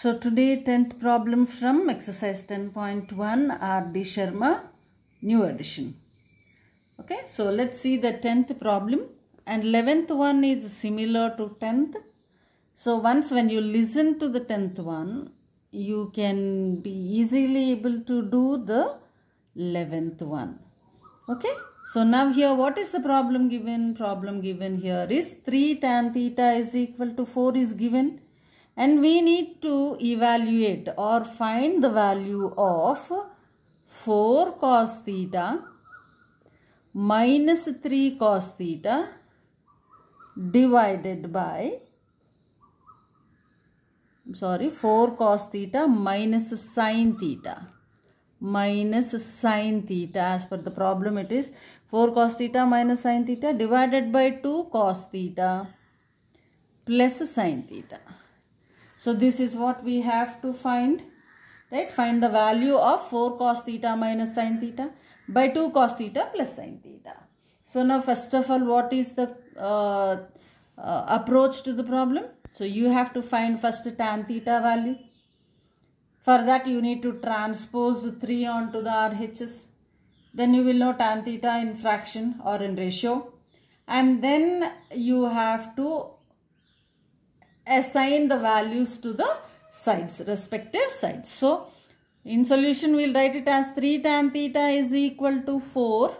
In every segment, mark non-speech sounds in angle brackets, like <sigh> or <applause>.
So today 10th problem from exercise 10.1 R.D. Sharma new edition. Okay, so let's see the 10th problem and 11th one is similar to 10th. So once when you listen to the 10th one, you can be easily able to do the 11th one. Okay, so now here what is the problem given? Problem given here is 3 tan theta is equal to 4 is given and we need to evaluate or find the value of 4 cos theta minus 3 cos theta divided by sorry 4 cos theta minus sine theta minus sine theta as per the problem it is 4 cos theta minus sine theta divided by 2 cos theta plus sine theta so this is what we have to find. Right? Find the value of 4 cos theta minus sin theta by 2 cos theta plus sin theta. So now first of all what is the uh, uh, approach to the problem? So you have to find first tan theta value. For that you need to transpose 3 onto the RHS. Then you will know tan theta in fraction or in ratio. And then you have to assign the values to the sides, respective sides. So, in solution, we'll write it as 3 tan theta is equal to 4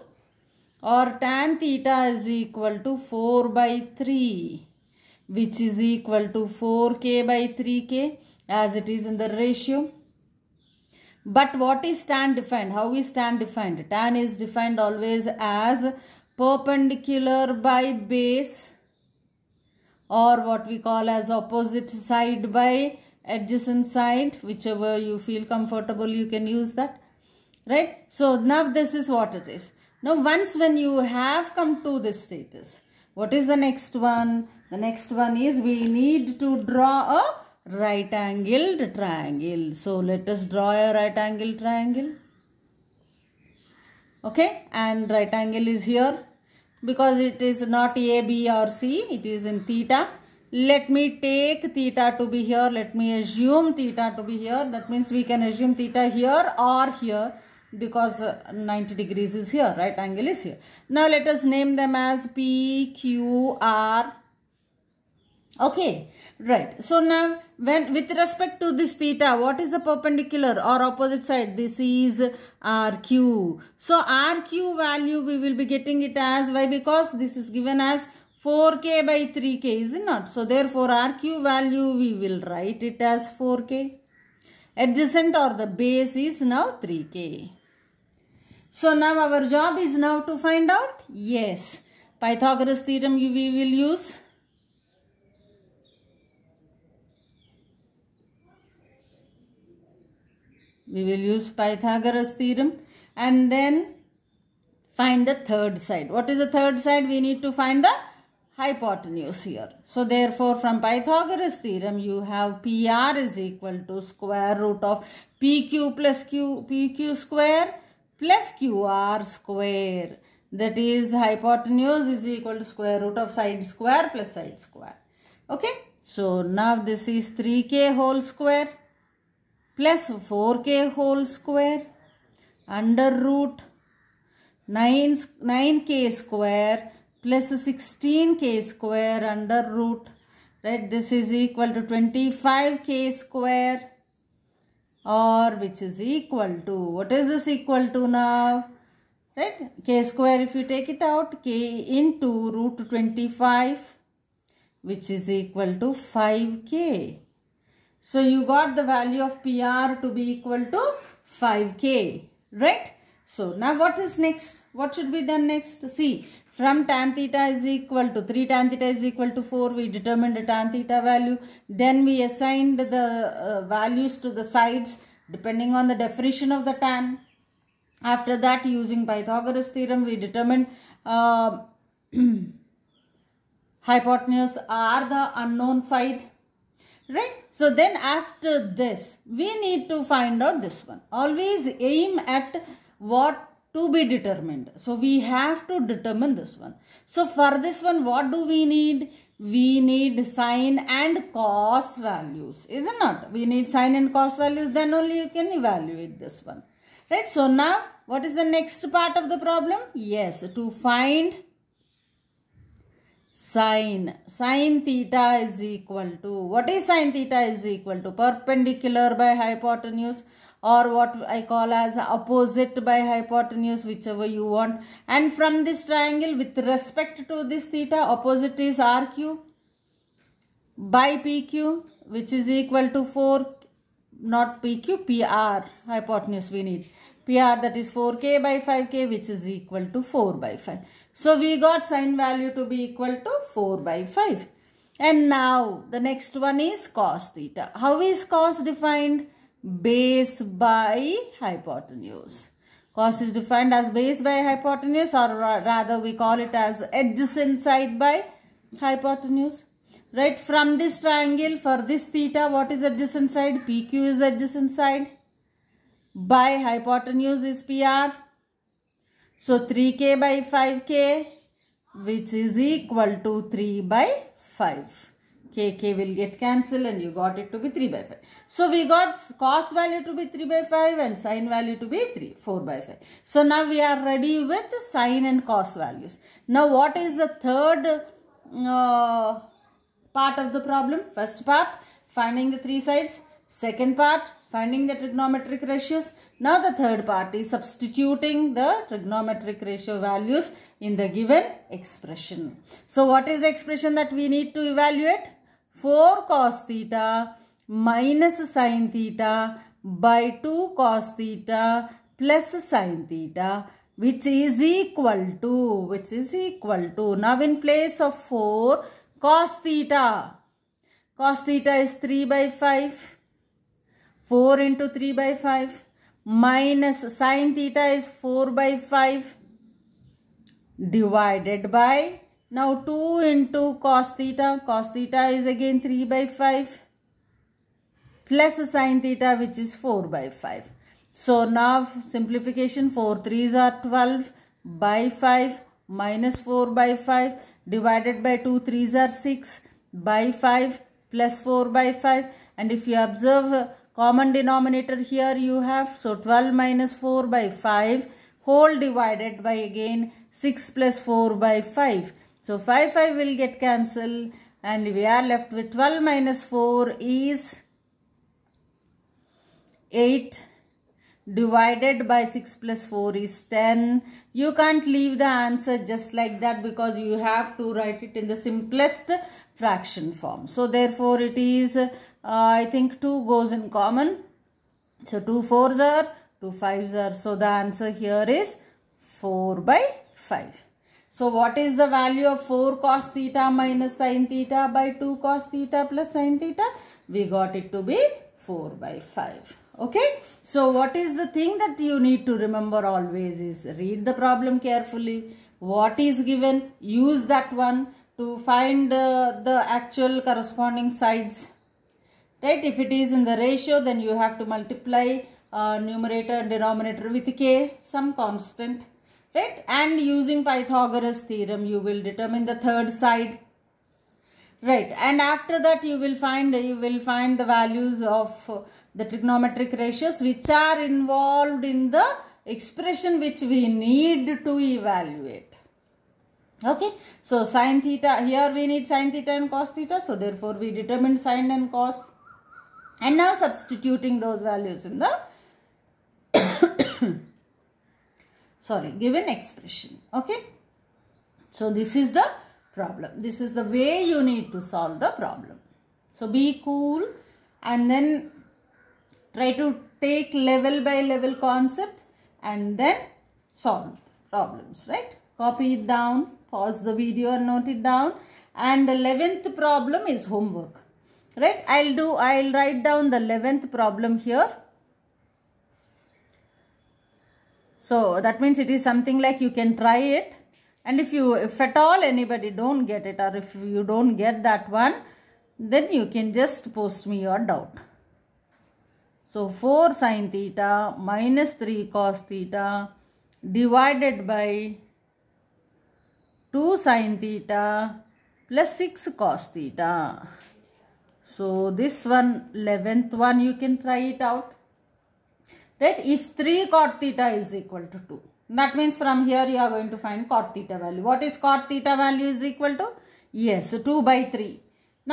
or tan theta is equal to 4 by 3 which is equal to 4k by 3k as it is in the ratio. But what is tan defined? How is tan defined? Tan is defined always as perpendicular by base or what we call as opposite side by adjacent side whichever you feel comfortable you can use that right so now this is what it is now once when you have come to this status what is the next one the next one is we need to draw a right angled triangle so let us draw a right angled triangle okay and right angle is here because it is not A, B or C, it is in theta. Let me take theta to be here, let me assume theta to be here. That means we can assume theta here or here because uh, 90 degrees is here, right angle is here. Now let us name them as P, Q, R. Okay. Right. So now when with respect to this theta, what is the perpendicular or opposite side? This is RQ. So RQ value we will be getting it as why because this is given as 4k by 3k is it not? So therefore RQ value we will write it as 4k. Adjacent or the base is now 3k. So now our job is now to find out yes. Pythagoras theorem we will use We will use Pythagoras theorem and then find the third side. What is the third side? We need to find the hypotenuse here. So therefore from Pythagoras theorem you have PR is equal to square root of PQ plus Q, PQ square plus QR square. That is hypotenuse is equal to square root of side square plus side square. Okay. So now this is 3k whole square plus 4k whole square under root 9, 9k square plus 16k square under root right this is equal to 25k square or which is equal to what is this equal to now right k square if you take it out k into root 25 which is equal to 5k so you got the value of PR to be equal to 5K, right? So now what is next? What should be done next? See, from tan theta is equal to 3 tan theta is equal to 4 we determined the tan theta value then we assigned the uh, values to the sides depending on the definition of the tan after that using pythagoras theorem we determined uh, <clears throat> hypotenuse r the unknown side right so then after this we need to find out this one always aim at what to be determined so we have to determine this one so for this one what do we need we need sine and cos values isn't it we need sine and cos values then only you can evaluate this one right so now what is the next part of the problem yes to find sine. Sine theta is equal to, what is sine theta is equal to? Perpendicular by hypotenuse or what I call as opposite by hypotenuse, whichever you want. And from this triangle with respect to this theta, opposite is RQ by PQ which is equal to 4, not PQ, PR, hypotenuse we need. PR that is 4K by 5K which is equal to 4 by 5. So we got sine value to be equal to 4 by 5. And now the next one is cos theta. How is cos defined? Base by hypotenuse. Cos is defined as base by hypotenuse or rather we call it as adjacent side by hypotenuse. Right from this triangle for this theta what is adjacent side? PQ is adjacent side. By hypotenuse is PR so 3k by 5k which is equal to 3 by 5. kk will get cancelled and you got it to be 3 by 5. So we got cos value to be 3 by 5 and sine value to be 3, 4 by 5. So now we are ready with sine and cos values. Now what is the third uh, part of the problem? First part finding the three sides. Second part finding the trigonometric ratios. Now the third part is substituting the trigonometric ratio values in the given expression. So what is the expression that we need to evaluate? 4 cos theta minus sin theta by 2 cos theta plus sin theta which is equal to which is equal to now in place of 4 cos theta cos theta is 3 by 5 4 into 3 by 5 minus sine theta is 4 by 5 divided by now 2 into cos theta. Cos theta is again 3 by 5 plus sine theta which is 4 by 5. So now simplification 4 3s are 12 by 5 minus 4 by 5 divided by 2 3s are 6 by 5 plus 4 by 5 and if you observe Common denominator here you have. So 12 minus 4 by 5 whole divided by again 6 plus 4 by 5. So 5, 5 will get cancelled and we are left with 12 minus 4 is 8 divided by 6 plus 4 is 10. You can't leave the answer just like that because you have to write it in the simplest fraction form. So therefore it is I think 2 goes in common. So 2 4s are, 2 5s are. So the answer here is 4 by 5. So what is the value of 4 cos theta minus sin theta by 2 cos theta plus sin theta? We got it to be 4 by 5. Okay. So what is the thing that you need to remember always is read the problem carefully. What is given? Use that one to find uh, the actual corresponding sides right if it is in the ratio then you have to multiply uh, numerator and denominator with k some constant right and using pythagoras theorem you will determine the third side right and after that you will find you will find the values of the trigonometric ratios which are involved in the expression which we need to evaluate okay so sine theta here we need sine theta and cos theta so therefore we determine sine and cos and now substituting those values in the <coughs> sorry given expression okay so this is the problem this is the way you need to solve the problem so be cool and then try to take level by level concept and then solve problems right copy it down pause the video and note it down and the 11th problem is homework right i'll do i'll write down the 11th problem here so that means it is something like you can try it and if you if at all anybody don't get it or if you don't get that one then you can just post me your doubt so 4 sine theta minus 3 cos theta divided by 2 sine theta plus 6 cos theta so this one 11th one you can try it out right if 3 cot theta is equal to 2 that means from here you are going to find cot theta value what is cot theta value is equal to yes 2 by 3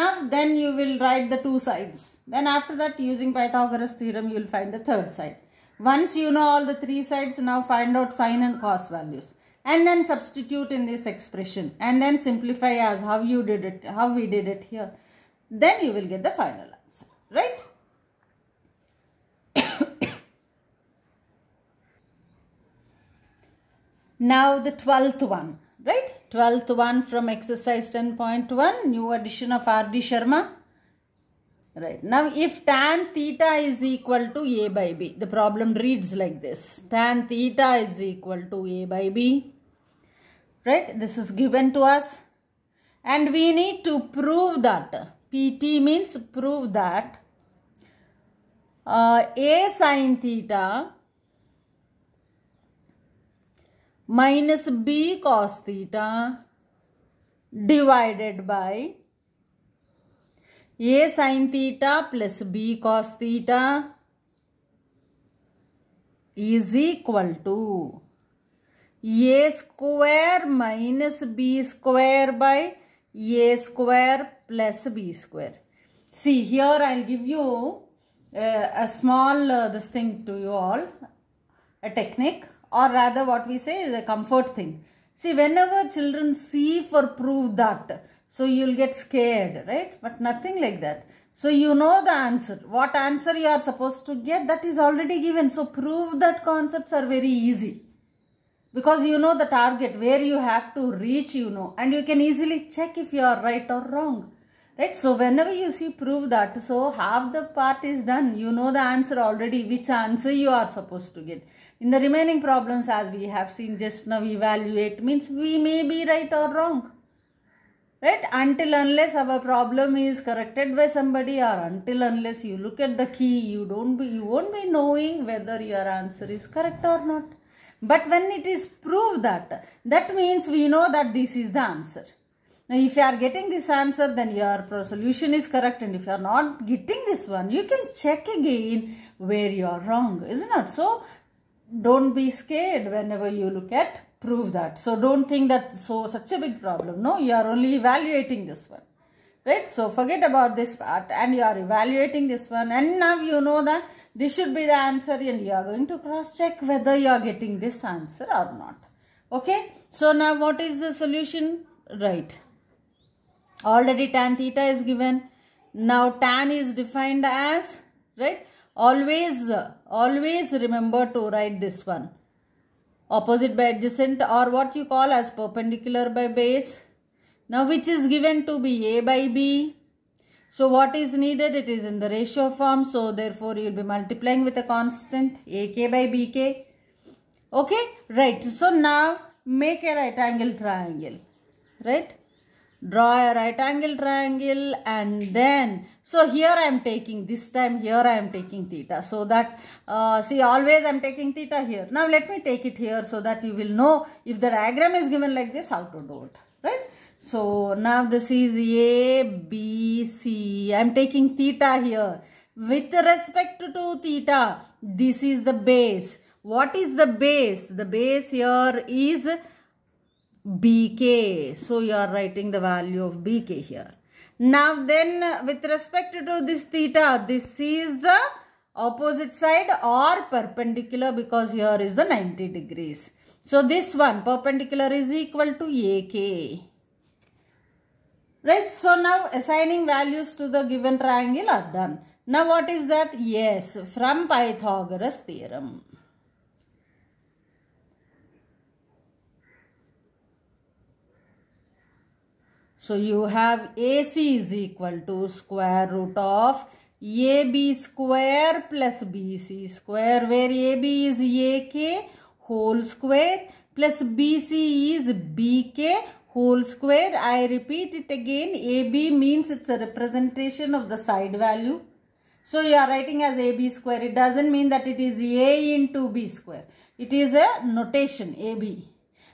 now then you will write the two sides then after that using pythagoras theorem you will find the third side once you know all the three sides now find out sine and cos values and then substitute in this expression and then simplify as how you did it how we did it here then you will get the final answer, right? <coughs> now the 12th one, right? 12th one from exercise 10.1, new addition of R.D. Sharma. Right. Now, if tan theta is equal to A by B, the problem reads like this. Tan theta is equal to A by B. Right. This is given to us. And we need to prove that PT means prove that uh, A sine theta minus B cos theta divided by A sine theta plus B cos theta is equal to a square minus b square by a square plus b square. See here I'll give you uh, a small uh, this thing to you all a technique or rather what we say is a comfort thing. See whenever children see for prove that so you'll get scared right but nothing like that. So you know the answer. What answer you are supposed to get that is already given. So prove that concepts are very easy because you know the target where you have to reach you know and you can easily check if you are right or wrong right so whenever you see prove that so half the part is done you know the answer already which answer you are supposed to get in the remaining problems as we have seen just now evaluate means we may be right or wrong right until unless our problem is corrected by somebody or until unless you look at the key you don't be you won't be knowing whether your answer is correct or not but when it is proved that that means we know that this is the answer now, if you are getting this answer, then your solution is correct. And if you are not getting this one, you can check again where you are wrong, isn't it? So, don't be scared whenever you look at prove that. So, don't think that so such a big problem. No, you are only evaluating this one. Right? So, forget about this part and you are evaluating this one and now you know that this should be the answer and you are going to cross check whether you are getting this answer or not. Okay? So, now what is the solution? Right. Already tan theta is given. Now tan is defined as, right? Always, always remember to write this one. Opposite by adjacent or what you call as perpendicular by base. Now which is given to be A by B. So what is needed? It is in the ratio form. So therefore you will be multiplying with a constant AK by BK. Okay, right. So now make a right angle triangle, right? draw a right angle triangle and then so here I am taking this time here I am taking theta so that uh, see always I am taking theta here now let me take it here so that you will know if the diagram is given like this how to do it right so now this is A B C I am taking theta here with respect to theta this is the base what is the base the base here is bk so you are writing the value of bk here now then with respect to this theta this is the opposite side or perpendicular because here is the 90 degrees so this one perpendicular is equal to ak right so now assigning values to the given triangle are done now what is that yes from pythagoras theorem So you have AC is equal to square root of AB square plus BC square where AB is AK whole square plus BC is BK whole square. I repeat it again. AB means it's a representation of the side value. So you are writing as AB square. It doesn't mean that it is A into B square. It is a notation AB.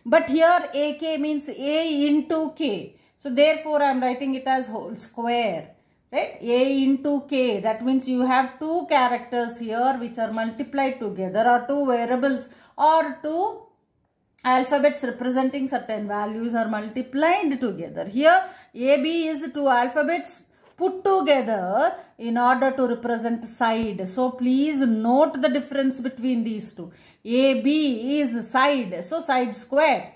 But here AK means A into K. So therefore, I am writing it as whole square. Right? A into K. That means you have two characters here which are multiplied together or two variables or two alphabets representing certain values are multiplied together. Here AB is two alphabets put together in order to represent side. So please note the difference between these two. AB is side. So side square.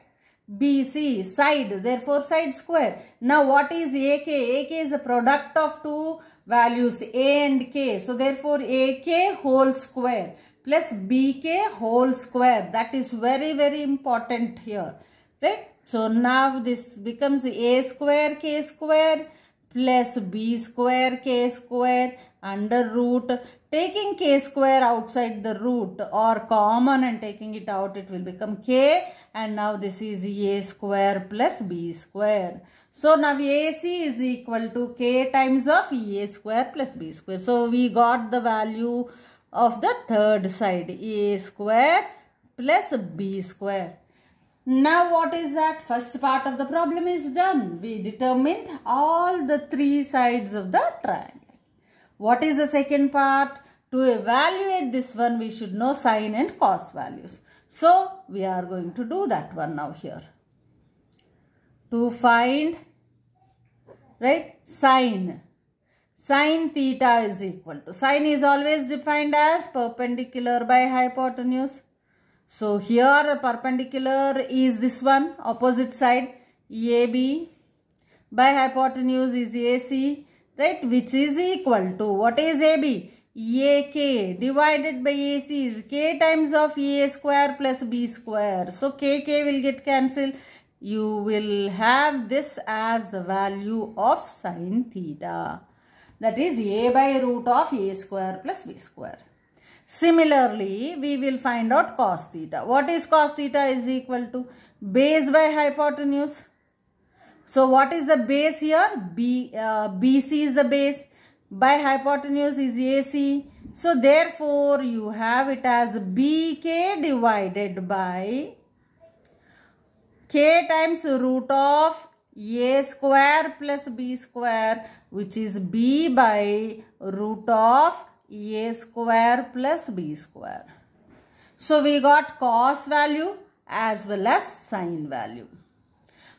BC, side, therefore side square. Now what is AK? AK is a product of two values A and K. So therefore AK whole square plus BK whole square. That is very very important here. Right? So now this becomes A square K square plus B square K square under root taking k square outside the root or common and taking it out it will become k and now this is a square plus b square. So now AC is equal to k times of a square plus b square. So we got the value of the third side a square plus b square. Now what is that? First part of the problem is done. We determined all the three sides of the triangle. What is the second part? To evaluate this one, we should know sine and cos values. So we are going to do that one now here. To find, right, sine. Sine theta is equal to, sine is always defined as perpendicular by hypotenuse. So here perpendicular is this one, opposite side, AB. by hypotenuse is AC, right, which is equal to, what is AB? AK divided by AC is K times of A square plus B square. So KK will get cancelled. You will have this as the value of sine theta. That is A by root of A square plus B square. Similarly, we will find out cos theta. What is cos theta is equal to base by hypotenuse. So what is the base here? B, uh, BC is the base by hypotenuse is AC. So therefore you have it as BK divided by K times root of A square plus B square which is B by root of A square plus B square. So we got cos value as well as sine value.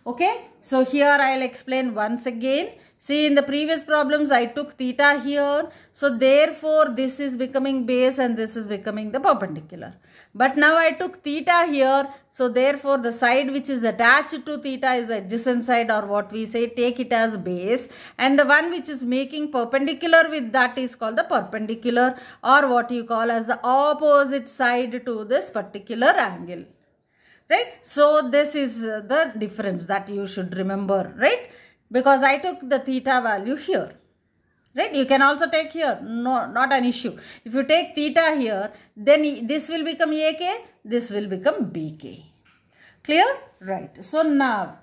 Okay. So here I will explain once again. See in the previous problems I took theta here. So therefore this is becoming base and this is becoming the perpendicular. But now I took theta here. So therefore the side which is attached to theta is adjacent side or what we say take it as base. And the one which is making perpendicular with that is called the perpendicular or what you call as the opposite side to this particular angle. Right. So this is the difference that you should remember. Right because I took the theta value here. Right? You can also take here. No, not an issue. If you take theta here, then this will become AK, this will become BK. Clear? Right. So now,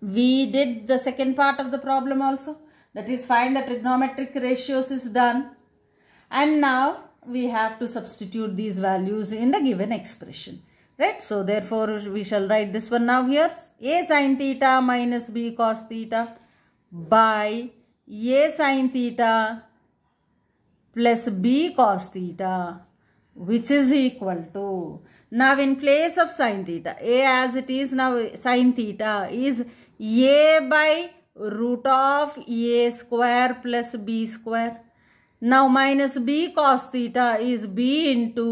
we did the second part of the problem also. That is find the trigonometric ratios is done. And now, we have to substitute these values in the given expression right so therefore we shall write this one now here a sine theta minus b cos theta by a sine theta plus b cos theta which is equal to now in place of sine theta a as it is now sine theta is a by root of a square plus b square now minus b cos theta is b into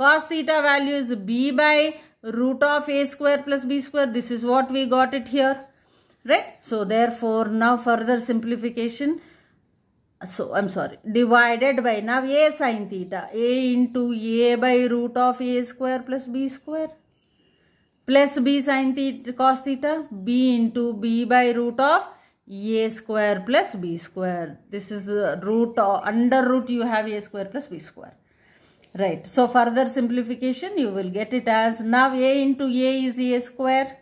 cos theta value is b by root of a square plus b square. This is what we got it here. Right? So, therefore, now further simplification. So, I'm sorry. Divided by now a sine theta. a into a by root of a square plus b square. Plus b sine theta cos theta. b into b by root of a square plus b square. This is uh, root or uh, under root you have a square plus b square. Right. So further simplification, you will get it as now a into a is a square.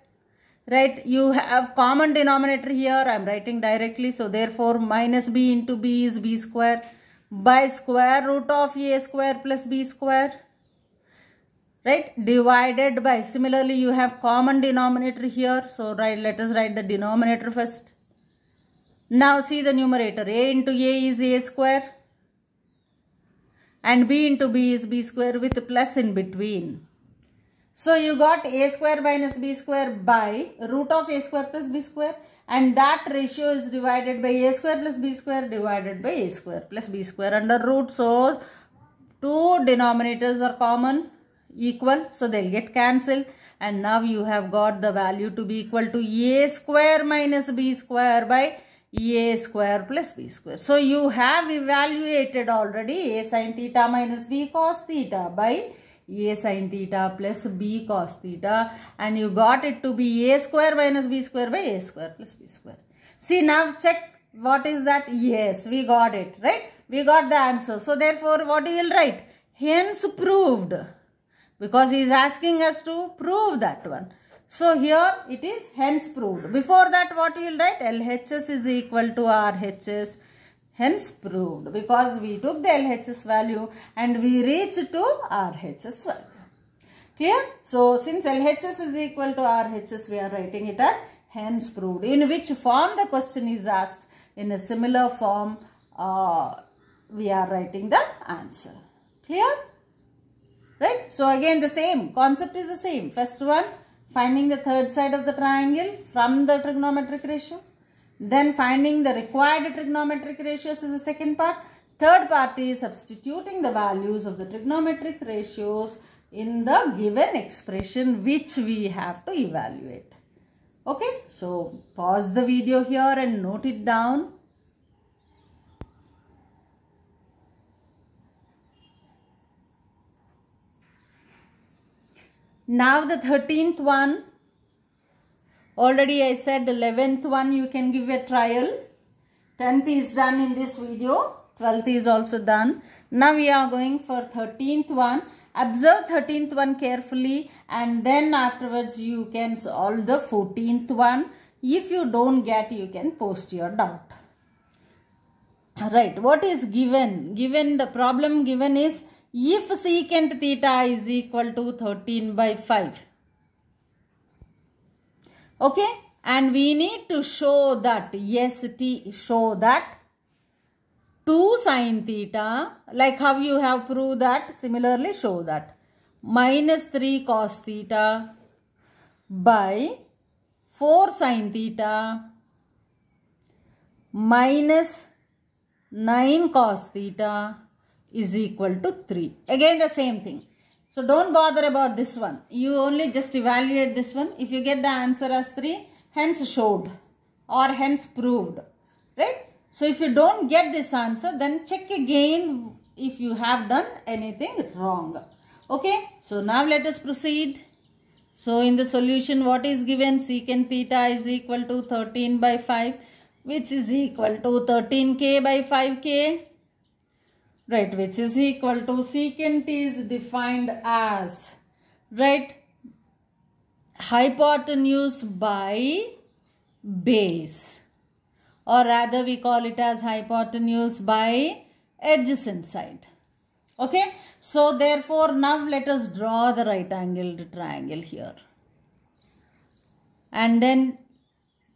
Right. You have common denominator here. I am writing directly. So therefore minus b into b is b square by square root of a square plus b square. Right. Divided by. Similarly, you have common denominator here. So right, let us write the denominator first. Now see the numerator. a into a is a square and b into b is b square with plus in between. So you got a square minus b square by root of a square plus b square and that ratio is divided by a square plus b square divided by a square plus b square under root. So two denominators are common equal so they'll get cancelled and now you have got the value to be equal to a square minus b square by a square plus b square. So you have evaluated already a sin theta minus b cos theta by a sin theta plus b cos theta and you got it to be a square minus b square by a square plus b square. See now check what is that? Yes, we got it, right? We got the answer. So therefore what you will write? Hence proved because he is asking us to prove that one. So here it is hence proved. Before that what we will write? LHS is equal to RHS. Hence proved because we took the LHS value and we reached to RHS value. Clear? So since LHS is equal to RHS we are writing it as hence proved. In which form the question is asked? In a similar form uh, we are writing the answer. Clear? Right? So again the same concept is the same. First one finding the third side of the triangle from the trigonometric ratio. Then finding the required trigonometric ratios is the second part. Third part is substituting the values of the trigonometric ratios in the given expression which we have to evaluate. Okay, so pause the video here and note it down. now the 13th one already i said 11th one you can give a trial 10th is done in this video 12th is also done now we are going for 13th one observe 13th one carefully and then afterwards you can solve the 14th one if you don't get you can post your doubt right what is given given the problem given is if secant theta is equal to 13 by 5. Okay. And we need to show that, yes, t, show that 2 sine theta, like how you have proved that, similarly show that, minus 3 cos theta by 4 sine theta minus 9 cos theta is equal to 3. Again the same thing. So don't bother about this one. You only just evaluate this one. If you get the answer as 3, hence showed or hence proved. Right? So if you don't get this answer, then check again if you have done anything wrong. Okay? So now let us proceed. So in the solution, what is given? Secant theta is equal to 13 by 5, which is equal to 13k by 5k right which is equal to secant is defined as right hypotenuse by base or rather we call it as hypotenuse by adjacent side okay so therefore now let us draw the right angled triangle here and then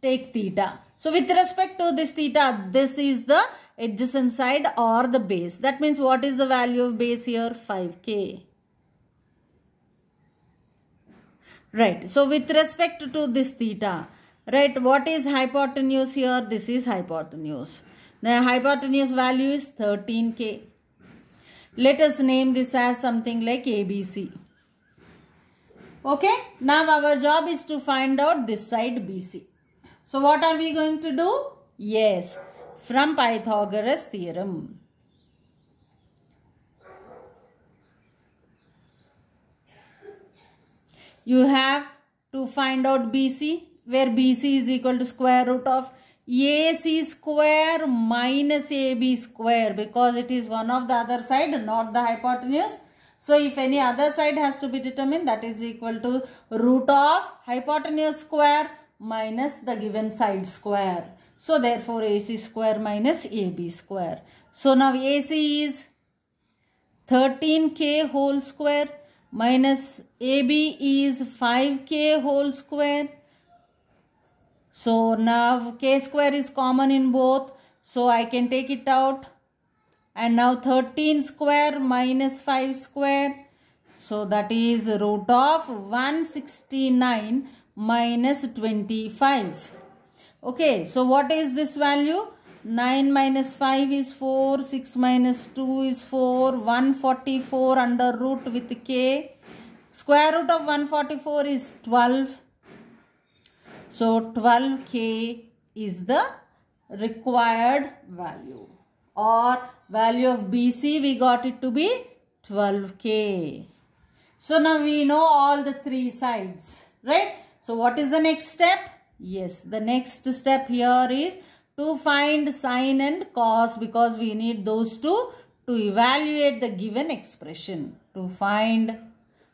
take theta so with respect to this theta this is the adjacent side or the base. That means what is the value of base here? 5k. Right. So with respect to this theta, right, what is hypotenuse here? This is hypotenuse. The hypotenuse value is 13k. Let us name this as something like ABC. Okay. Now our job is to find out this side BC. So what are we going to do? Yes from Pythagoras theorem. You have to find out BC where BC is equal to square root of AC square minus AB square because it is one of the other side not the hypotenuse. So if any other side has to be determined that is equal to root of hypotenuse square minus the given side square. So therefore AC square minus AB square. So now AC is 13k whole square minus AB is 5k whole square. So now k square is common in both. So I can take it out. And now 13 square minus 5 square. So that is root of 169 minus 25. Okay, so what is this value? 9 minus 5 is 4, 6 minus 2 is 4, 144 under root with k. Square root of 144 is 12. So 12k is the required value or value of BC we got it to be 12k. So now we know all the three sides, right? So what is the next step? Yes, the next step here is to find sine and cos because we need those two to evaluate the given expression. To find,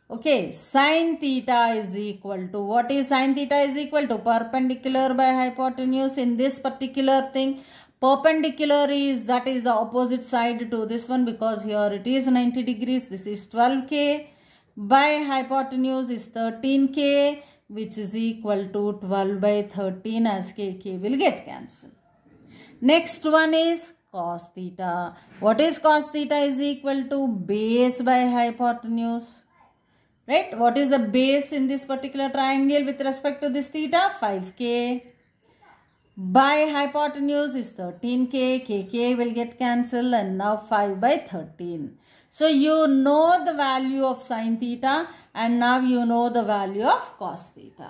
okay, sine theta is equal to, what is sine theta is equal to? Perpendicular by hypotenuse in this particular thing. Perpendicular is, that is the opposite side to this one because here it is 90 degrees, this is 12k. By hypotenuse is 13k which is equal to 12 by 13 as kk will get cancelled. Next one is cos theta. What is cos theta is equal to base by hypotenuse. Right? What is the base in this particular triangle with respect to this theta? 5k. By hypotenuse is 13k. kk will get cancelled and now 5 by 13. So you know the value of sine theta and now you know the value of cos theta.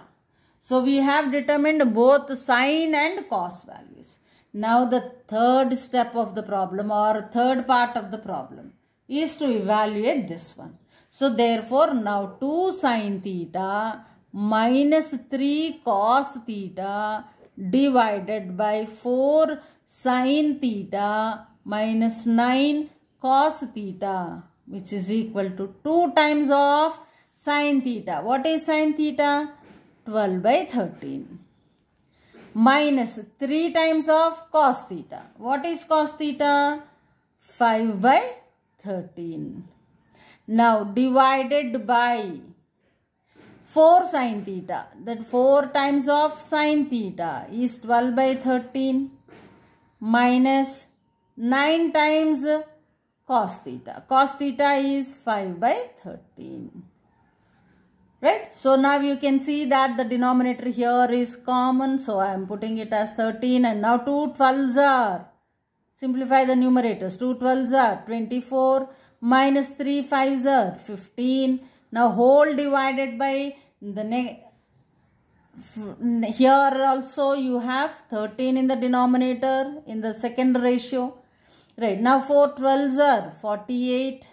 So we have determined both sine and cos values. Now the third step of the problem or third part of the problem is to evaluate this one. So therefore now 2 sine theta minus 3 cos theta divided by 4 sine theta minus 9 cos theta which is equal to 2 times of sine theta. What is sine theta? 12 by 13 minus 3 times of cos theta. What is cos theta? 5 by 13. Now divided by 4 sine theta. That 4 times of sine theta is 12 by 13 minus 9 times cos theta. Cos theta is 5 by 13. Right? So now you can see that the denominator here is common. So I am putting it as 13 and now 2 12s are. Simplify the numerators. 2 12s are 24 minus 3 5s are 15. Now whole divided by the here also you have 13 in the denominator in the second ratio Right, now 4 12s are 48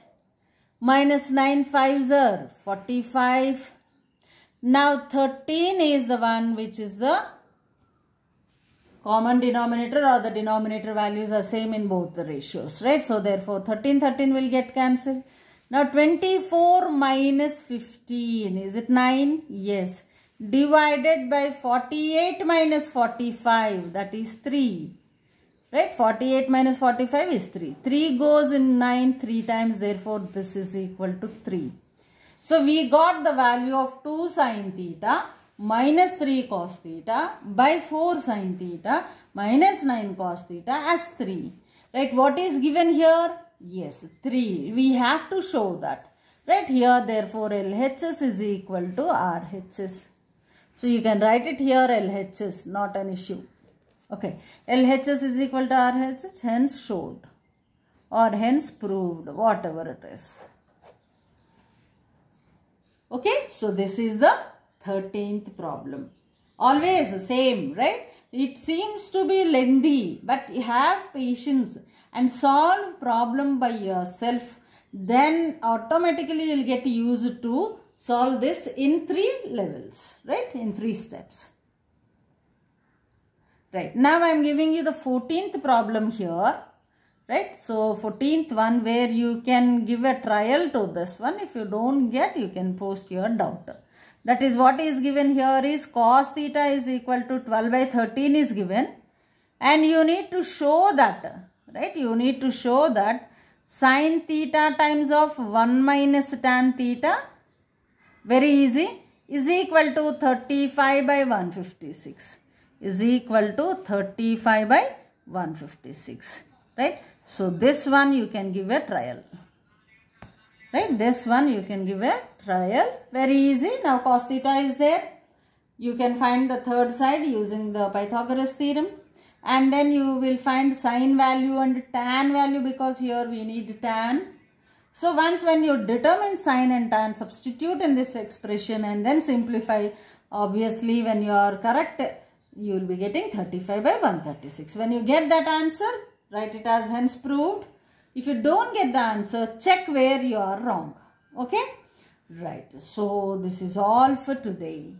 minus 9 5s are 45. Now 13 is the one which is the common denominator or the denominator values are same in both the ratios, right? So therefore 13 13 will get cancelled. Now 24 minus 15, is it 9? Yes. Divided by 48 minus 45, that is 3. Right? 48 minus 45 is 3. 3 goes in 9 3 times. Therefore, this is equal to 3. So, we got the value of 2 sine theta minus 3 cos theta by 4 sine theta minus 9 cos theta as 3. Right? What is given here? Yes, 3. We have to show that. Right? Here, therefore, LHS is equal to RHS. So, you can write it here LHS, not an issue. Okay, LHS is equal to RHS, hence showed or hence proved, whatever it is. Okay, so this is the 13th problem. Always the same, right? It seems to be lengthy, but have patience and solve problem by yourself. Then automatically you'll get used to solve this in three levels, right? In three steps. Right. Now I am giving you the 14th problem here. Right. So 14th one where you can give a trial to this one. If you don't get, you can post your doubt. That is what is given here is cos theta is equal to 12 by 13 is given. And you need to show that. Right. You need to show that sine theta times of 1 minus tan theta. Very easy. Is equal to 35 by 156 is equal to 35 by 156 right so this one you can give a trial right this one you can give a trial very easy now cos theta is there you can find the third side using the pythagoras theorem and then you will find sine value and tan value because here we need tan so once when you determine sine and tan substitute in this expression and then simplify obviously when you are correct you will be getting 35 by 136. When you get that answer, write it as hence proved. If you don't get the answer, check where you are wrong. Okay? Right. So, this is all for today.